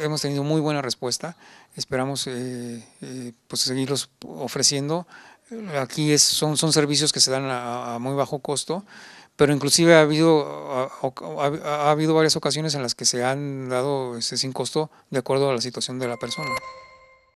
hemos tenido muy buena respuesta. Esperamos eh, eh, pues, seguirlos ofreciendo. Aquí son, servicios que se dan a, muy bajo costo, pero inclusive ha habido, ha, habido varias ocasiones en las que se han dado este, sin costo de acuerdo a la situación de la persona.